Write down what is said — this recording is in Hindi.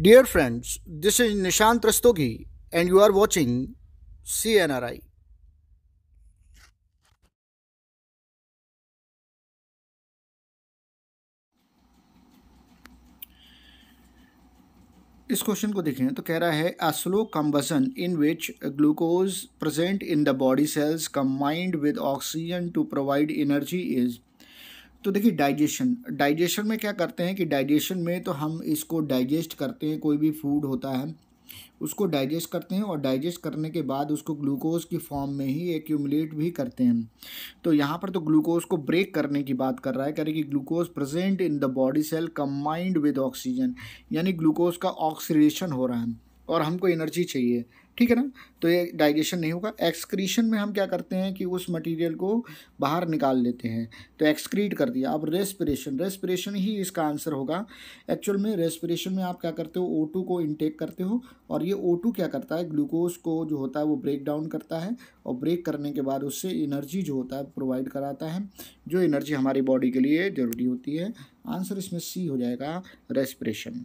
dear friends this is Nishant Rastogi and you are watching C N R I इस क्वेश्चन को देखें तो कह रहा है a slow combustion in which glucose present in the body cells combined with oxygen to provide energy is तो देखिए डाइजेशन डाइजेशन में क्या करते हैं कि डाइजेशन में तो हम इसको डाइजेस्ट करते हैं कोई भी फूड होता है उसको डाइजेस्ट करते हैं और डाइजेस्ट करने के बाद उसको ग्लूकोज की फॉर्म में ही एक्यूमुलेट भी करते हैं तो यहाँ पर तो ग्लूकोज को ब्रेक करने की बात कर रहा है कह रहे कि glucose present in the body cell combined with oxygen यानी ग्लूकोज का ऑक्सीडेशन हो रहा है और हमको एनर्जी चाहिए ठीक है ना तो ये डाइजेशन नहीं होगा एक्सक्रीशन में हम क्या करते हैं कि उस मटेरियल को बाहर निकाल लेते हैं तो एक्सक्रीट कर दिया अब रेस्पिरेशन रेस्पिरेशन ही इसका आंसर होगा एक्चुअल में रेस्पिरेशन में आप क्या करते हो O2 को इनटेक करते हो और ये O2 क्या करता है ग्लूकोज को जो होता है वो ब्रेक डाउन करता है और ब्रेक करने के बाद उससे एनर्जी जो होता है प्रोवाइड कराता है जो एनर्जी हमारी बॉडी के लिए ज़रूरी होती है आंसर इसमें सी हो जाएगा रेस्परेशन